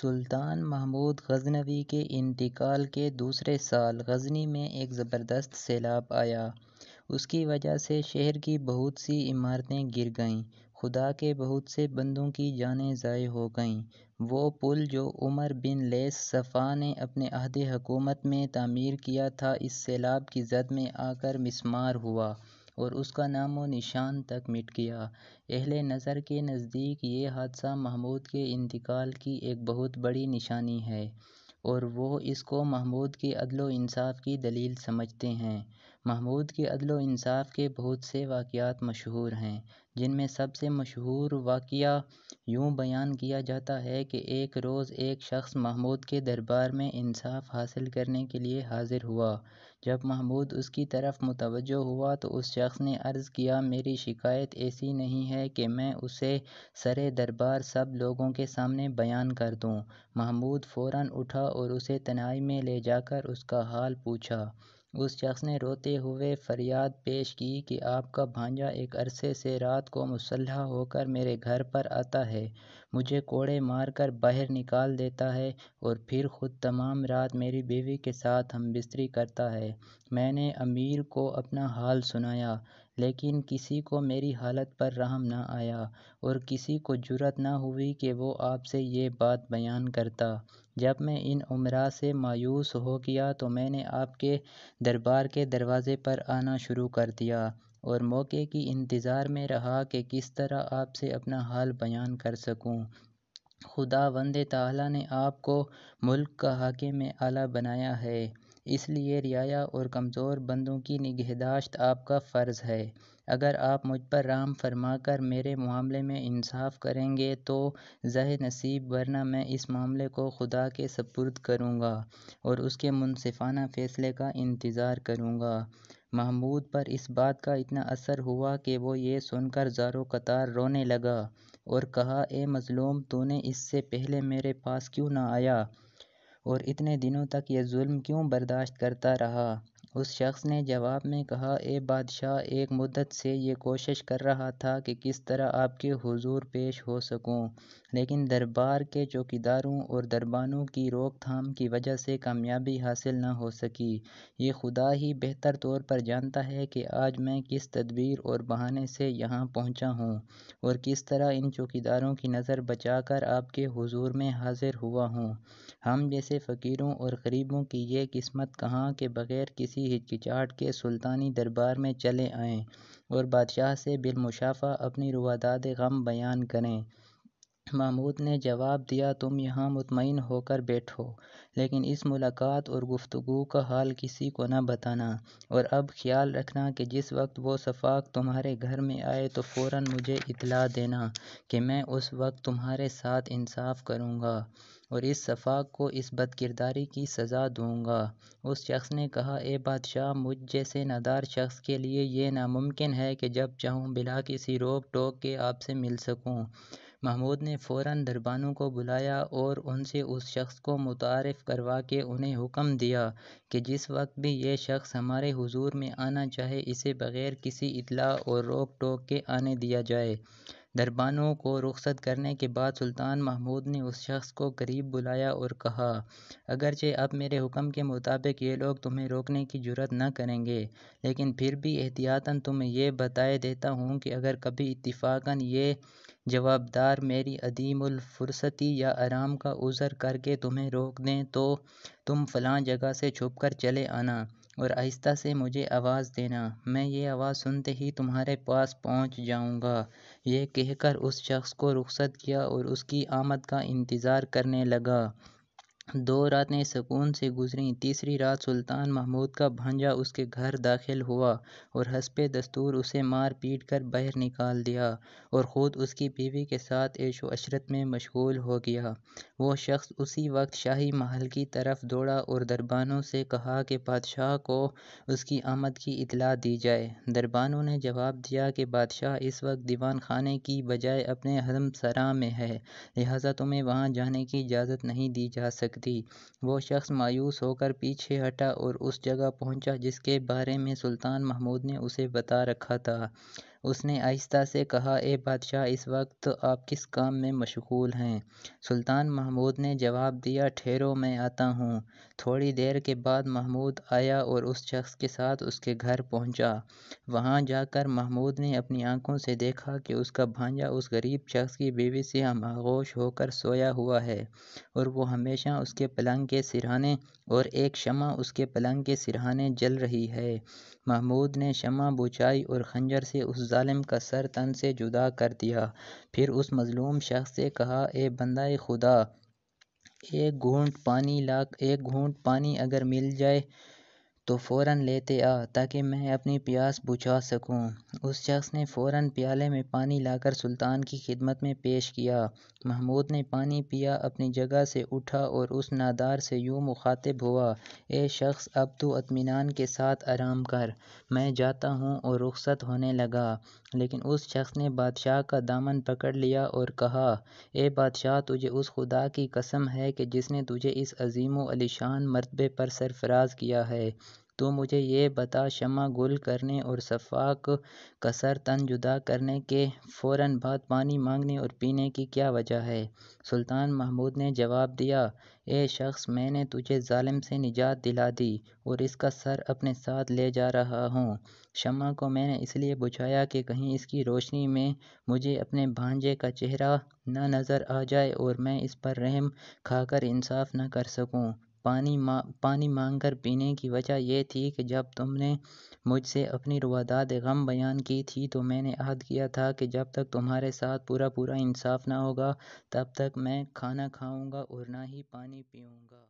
सुल्तान महमूद गज़नवी के इंतकाल के दूसरे साल गज़नी में एक ज़बरदस्त सैलाब आया उसकी वजह से शहर की बहुत सी इमारतें गिर गईं खुदा के बहुत से बंदों की जानें ज़ाय हो गईं वो पुल जो उमर बिन लेस सफ़ा ने अपने अहद हुकूमत में तामीर किया था इस सैलाब की जद में आकर मिसमार हुआ और उसका नाम व निशान तक मिट गया अहल नज़र के नज़दीक ये हादसा महमूद के इंतकाल की एक बहुत बड़ी निशानी है और वो इसको महमूद के अदल इंसाफ़ की दलील समझते हैं महमूद के अदल इंसाफ़ के बहुत से वाक़ात मशहूर हैं जिनमें सबसे मशहूर वाक़ यूँ बयान किया जाता है कि एक रोज़ एक शख़्स महमूद के दरबार में इंसाफ़ हासिल करने के लिए हाज़िर हुआ जब महमूद उसकी तरफ़ मुतवज्जो हुआ तो उस शख़्स ने अर्ज़ किया मेरी शिकायत ऐसी नहीं है कि मैं उसे सरे दरबार सब लोगों के सामने बयान कर दूँ महमूद फ़ौर उठा और उसे तनाई में ले जाकर उसका हाल पूछा उस शख्स ने रोते हुए फरियाद पेश की कि आपका भांजा एक अरसे से रात को मुसल्ह होकर मेरे घर पर आता है मुझे कोड़े मारकर बाहर निकाल देता है और फिर ख़ुद तमाम रात मेरी बीवी के साथ हम बिस्तरी करता है मैंने अमीर को अपना हाल सुनाया लेकिन किसी को मेरी हालत पर रहम ना आया और किसी को जुरत ना हुई कि वो आपसे ये बात बयान करता जब मैं इन उमरा से मायूस हो गया तो मैंने आपके दरबार के दरवाज़े पर आना शुरू कर दिया और मौके की इंतज़ार में रहा कि किस तरह आपसे अपना हाल बयान कर सकूं खुदा वंद ताला ने आपको मुल्क का हाकिम आला बनाया है इसलिए रियाया और कमज़ोर बंदों की निगहदाश्त आपका फ़र्ज़ है अगर आप मुझ पर राम फरमा कर मेरे मामले में इंसाफ़ करेंगे तो जह नसीब वरना मैं इस मामले को खुदा के सपुर्द करूँगा और उसके मुनसिफ़ाना फ़ैसले का इंतज़ार करूँगा महमूद पर इस बात का इतना असर हुआ कि वो ये सुनकर ज़ारो क़तार रोने लगा और कहा ए मज़लूम तूने इससे पहले मेरे पास क्यों ना आया और इतने दिनों तक यह जुल्म क्यों बर्दाश्त करता रहा उस शख्स ने जवाब में कहा ए बादशाह एक मुद्दत से ये कोशिश कर रहा था कि किस तरह आपके हुजूर पेश हो सकूं लेकिन दरबार के चौकीदारों और दरबानों की रोकथाम की वजह से कामयाबी हासिल न हो सकी ये खुदा ही बेहतर तौर पर जानता है कि आज मैं किस तदबीर और बहाने से यहाँ पहुँचा हूँ और किस तरह इन चौकीदारों की नज़र बचाकर आपके हुजूर में हाजिर हुआ हूँ हम जैसे फ़कीरों और गरीबों की ये किस्मत कहाँ के बग़ैर किसी हिचकिचाहट के सुल्तानी दरबार में चले आएँ और बादशाह से बिलमुशाफा अपनी रुवादात गम बयान करें महमूद ने जवाब दिया तुम यहाँ मुतमईन होकर बैठो लेकिन इस मुलाकात और गुफ्तु का हाल किसी को न बताना और अब ख्याल रखना कि जिस वक्त वो सफाक तुम्हारे घर में आए तो फ़ौर मुझे इतला देना कि मैं उस वक्त तुम्हारे साथ इंसाफ करूँगा और इस सफाक को इस बदकिरदारी की सज़ा दूँगा उस शख्स ने कहा ए बादशाह मुझ जैसे नदार शख्स के लिए यह नामुमकिन है कि जब चाहूँ बिला किसी रोक टोक के आपसे मिल सकूँ महमूद ने फ़ौरन दरबानों को बुलाया और उनसे उस शख्स को मुतारफ़ करवा के उन्हें हुक्म दिया कि जिस वक्त भी यह शख्स हमारे हुजूर में आना चाहे इसे बग़ैर किसी इतला और रोक टोक के आने दिया जाए दरबानों को रुखसत करने के बाद सुल्तान महमूद ने उस शख्स को करीब बुलाया और कहा अगरचे अब मेरे हुक्म के मुताबिक ये लोग तुम्हें रोकने की जरूरत न करेंगे लेकिन फिर भी एहतियातन तुम्हें यह बताए देता हूँ कि अगर कभी इतफाक़न ये जवाबदार मेरी अदीमफुरसती या आराम का उज़र करके तुम्हें रोक दें तो तुम फलां जगह से छुपकर चले आना और आहिस्ता से मुझे आवाज़ देना मैं ये आवाज़ सुनते ही तुम्हारे पास पहुँच जाऊँगा यह कहकर उस शख्स को रुख़सत किया और उसकी आमद का इंतज़ार करने लगा दो रातें सुकून से गुजरीं तीसरी रात सुल्तान महमूद का भांजा उसके घर दाखिल हुआ और हंसपे दस्तूर उसे मार पीट कर बाहर निकाल दिया और ख़ुद उसकी बीवी के साथ ऐशो अशरत में मशगूल हो गया वो शख्स उसी वक्त शाही महल की तरफ दौड़ा और दरबानों से कहा कि बादशाह को उसकी आमद की इतला दी जाए दरबानों ने जवाब दिया कि बादशाह इस वक्त दीवान खाने की बजाय अपने सरा में है लिहाजा तुम्हें वहाँ जाने की इजाज़त नहीं दी जा सकती थी वह शख्स मायूस होकर पीछे हटा और उस जगह पहुंचा जिसके बारे में सुल्तान महमूद ने उसे बता रखा था उसने आहिस्ता से कहा ए बादशाह इस वक्त आप किस काम में मशगूल हैं सुल्तान महमूद ने जवाब दिया ठहरो मैं आता हूँ थोड़ी देर के बाद महमूद आया और उस शख्स के साथ उसके घर पहुँचा वहाँ जाकर महमूद ने अपनी आंखों से देखा कि उसका भांजा उस गरीब शख्स की बीवी से आगोश होकर सोया हुआ है और वो हमेशा उसके पलंग के सिरहाने और एक शमा उसके पलंग के सिरहाने जल रही है महमूद ने शमा बुझाई और खंजर से उस ज़ालिम का सर तन से जुदा कर दिया फिर उस मज़लूम शख्स से कहा ए बंदा खुदा एक घूंट पानी ला एक घूंट पानी अगर मिल जाए तो फ़ौरन लेते आ ताकि मैं अपनी प्यास बुझा सकूँ उस शख्स ने फ़ौरन प्याले में पानी लाकर सुल्तान की खिदमत में पेश किया महमूद ने पानी पिया अपनी जगह से उठा और उस नादार से यूँ मुखातिब हुआ ए शख्स अब तो अतमीनान के साथ आराम कर मैं जाता हूँ और रुखसत होने लगा लेकिन उस शख्स ने बादशाह का दामन पकड़ लिया और कहा ए बादशाह तुझे उस खुदा की कसम है कि जिसने तुझे इस अजीम व अलीशान मरतबे पर सरफराज किया है तो मुझे ये बता शमा गुल करने और शफ़ाक कसर तन जुदा करने के फ़ौर बाद पानी मांगने और पीने की क्या वजह है सुल्तान महमूद ने जवाब दिया ए शख्स मैंने तुझे ालम से निजात दिला दी और इसका सर अपने साथ ले जा रहा हूँ शमा को मैंने इसलिए बुझाया कि कहीं इसकी रोशनी में मुझे अपने भांजे का चेहरा न नज़र आ जाए और मैं इस पर रहम खाकर इंसाफ न कर सकूँ पानी पानी मांग कर पीने की वजह यह थी कि जब तुमने मुझसे अपनी रुआदात गम बयान की थी तो मैंने अहद किया था कि जब तक तुम्हारे साथ पूरा पूरा इंसाफ़ ना होगा तब तक मैं खाना खाऊँगा और ना ही पानी पीऊँगा